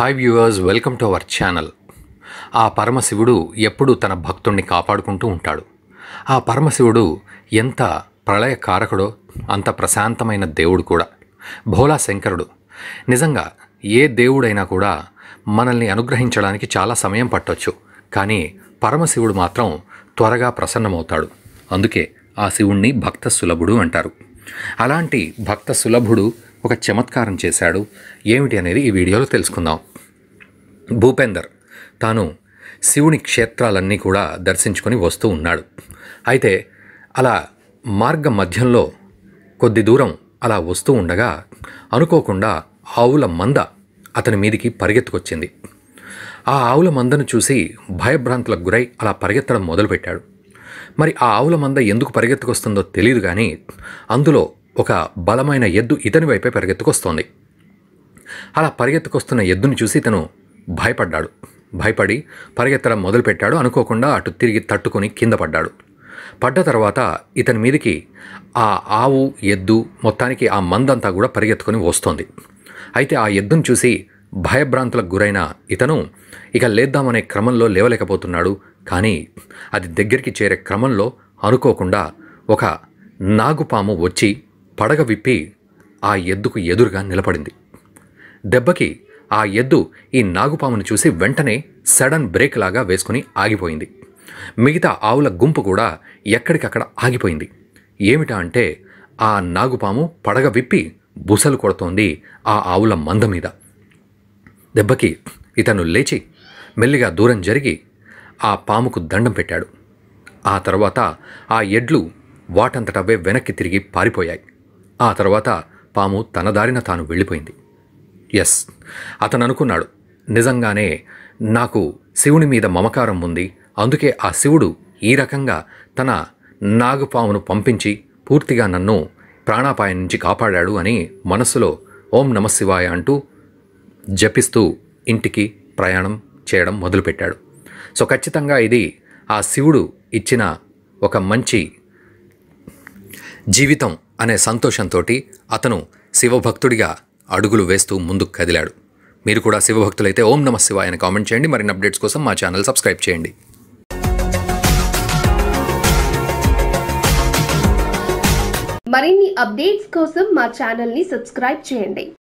hi viewers welcome to our channel ఆ పరమశివుడు ఎప్పుడూ తన భక్తుణ్ణి కాపాడుకుంటూ ఉంటాడు ఆ పరమశివుడు ఎంత ప్రళయకారకుడో అంత ప్రశాంతమైన దేవుడు కూడా భోలా శంకరుడు నిజంగా ఏ దేవుడైనా కూడా మనల్ని అనుగ్రహించడానికి చాలా సమయం పట్టవచ్చు కానీ పరమశివుడు మాత్రం త్వరగా ప్రసన్నమవుతాడు అందుకే ఆ శివుణ్ణి భక్త సులభుడు అంటారు అలాంటి భక్త సులభుడు ఒక చమత్కారం చేశాడు ఏమిటి అనేది ఈ వీడియోలో తెలుసుకుందాం భూపేందర్ తాను శివుని క్షేత్రాలన్నీ కూడా దర్శించుకొని వస్తూ ఉన్నాడు అయితే అలా మార్గ మధ్యంలో కొద్ది దూరం అలా వస్తూ ఉండగా అనుకోకుండా ఆవుల మంద అతని మీదికి పరిగెత్తుకొచ్చింది ఆ ఆవుల మందను చూసి భయభ్రాంతులకు గురై అలా పరిగెత్తడం మొదలుపెట్టాడు మరి ఆ ఆవుల మంద ఎందుకు పరిగెత్తుకొస్తుందో తెలియదు కానీ అందులో ఒక బలమైన ఎద్దు ఇతని వైపే పరిగెత్తుకొస్తోంది అలా పరిగెత్తుకొస్తున్న ఎద్దుని చూసి ఇతను భయపడ్డాడు భయపడి పరిగెత్తడం మొదలుపెట్టాడు అనుకోకుండా అటు తిరిగి తట్టుకొని కింద పడ్డాడు పడ్డ తర్వాత ఇతని మీదకి ఆ ఆవు ఎద్దు మొత్తానికి ఆ మందంతా కూడా పరిగెత్తుకొని వస్తోంది అయితే ఆ ఎద్దును చూసి భయభ్రాంతులకు గురైన ఇతను ఇక లేద్దామనే క్రమంలో లేవలేకపోతున్నాడు కానీ అది దగ్గరికి చేరే క్రమంలో అనుకోకుండా ఒక నాగుపాము వచ్చి పడగ విప్పి ఆ ఎద్దుకు ఎదురుగా నిలబడింది దెబ్బకి ఆ ఎద్దు ఈ నాగుపామును చూసి వెంటనే సడన్ బ్రేక్ లాగా వేసుకుని ఆగిపోయింది మిగతా ఆవుల గుంపు కూడా ఎక్కడికక్కడ ఆగిపోయింది ఏమిటా అంటే ఆ నాగుపాము పడగ విప్పి బుసలు కొడుతోంది ఆ ఆవుల మంద మీద దెబ్బకి ఇతను లేచి మెల్లిగా దూరం జరిగి ఆ పాముకు దండం పెట్టాడు ఆ తర్వాత ఆ ఎడ్లు వాటంతటవే వెనక్కి తిరిగి పారిపోయాయి ఆ తర్వాత పాము తన దారిన తాను వెళ్ళిపోయింది ఎస్ అతను అనుకున్నాడు నిజంగానే నాకు శివుని మీద మమకారం ఉంది అందుకే ఆ శివుడు ఈ రకంగా తన నాగుపామును పంపించి పూర్తిగా నన్ను ప్రాణాపాయం నుంచి కాపాడాడు అని మనస్సులో ఓం నమశివాయ అంటూ జపిస్తూ ఇంటికి ప్రయాణం చేయడం మొదలుపెట్టాడు సో ఖచ్చితంగా ఇది ఆ శివుడు ఇచ్చిన ఒక మంచి జీవితం అనే సంతోషంతో అతను శివభక్తుడిగా అడుగులు వేస్తూ ముందుకు కదిలాడు మీరు కూడా శివభక్తులైతే ఓం నమ శివ అని కామెంట్ చేయండి మరిన్ని అప్డేట్స్ కోసం మా ఛానల్ సబ్స్క్రైబ్ చేయండి మరిన్ని అప్డేట్స్ కోసం మా ఛానల్ని సబ్స్క్రైబ్ చేయండి